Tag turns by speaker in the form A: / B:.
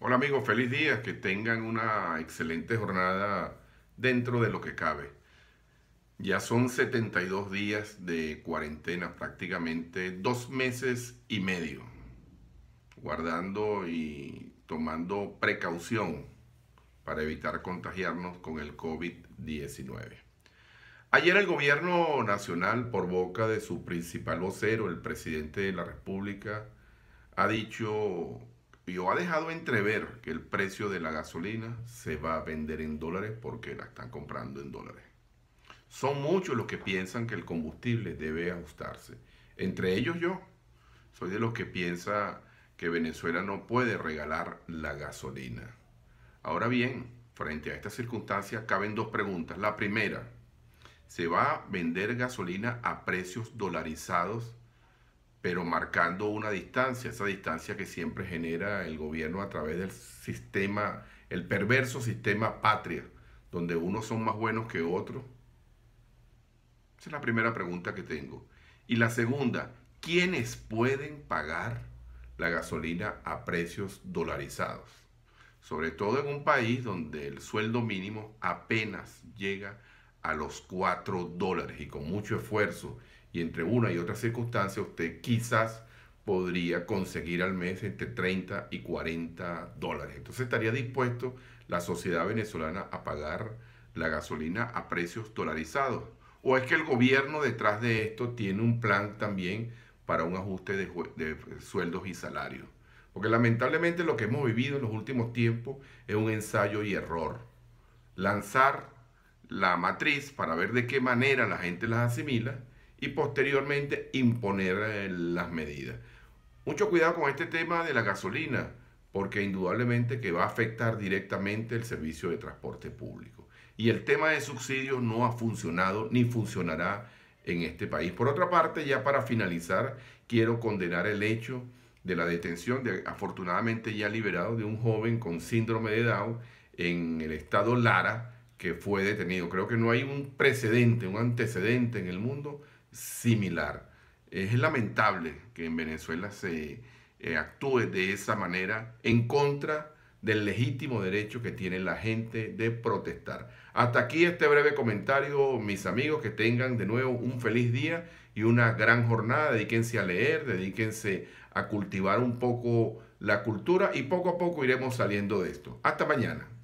A: Hola amigos, feliz día, que tengan una excelente jornada dentro de lo que cabe. Ya son 72 días de cuarentena, prácticamente dos meses y medio, guardando y tomando precaución para evitar contagiarnos con el COVID-19. Ayer el gobierno nacional, por boca de su principal vocero, el presidente de la República, ha dicho yo ha dejado entrever que el precio de la gasolina se va a vender en dólares porque la están comprando en dólares. Son muchos los que piensan que el combustible debe ajustarse. Entre ellos yo. Soy de los que piensa que Venezuela no puede regalar la gasolina. Ahora bien, frente a esta circunstancia caben dos preguntas. La primera, ¿se va a vender gasolina a precios dolarizados pero marcando una distancia, esa distancia que siempre genera el gobierno a través del sistema, el perverso sistema patria, donde unos son más buenos que otros. Esa es la primera pregunta que tengo. Y la segunda, ¿quiénes pueden pagar la gasolina a precios dolarizados? Sobre todo en un país donde el sueldo mínimo apenas llega a los 4 dólares y con mucho esfuerzo y entre una y otra circunstancia usted quizás podría conseguir al mes entre 30 y 40 dólares. Entonces estaría dispuesto la sociedad venezolana a pagar la gasolina a precios dolarizados. ¿O es que el gobierno detrás de esto tiene un plan también para un ajuste de, de sueldos y salarios? Porque lamentablemente lo que hemos vivido en los últimos tiempos es un ensayo y error. Lanzar la matriz para ver de qué manera la gente las asimila y posteriormente imponer eh, las medidas. Mucho cuidado con este tema de la gasolina, porque indudablemente que va a afectar directamente el servicio de transporte público. Y el tema de subsidios no ha funcionado ni funcionará en este país. Por otra parte, ya para finalizar, quiero condenar el hecho de la detención, de, afortunadamente ya liberado, de un joven con síndrome de Down en el estado Lara, que fue detenido. Creo que no hay un precedente, un antecedente en el mundo similar. Es lamentable que en Venezuela se eh, actúe de esa manera en contra del legítimo derecho que tiene la gente de protestar. Hasta aquí este breve comentario, mis amigos, que tengan de nuevo un feliz día y una gran jornada. Dedíquense a leer, dedíquense a cultivar un poco la cultura y poco a poco iremos saliendo de esto. Hasta mañana.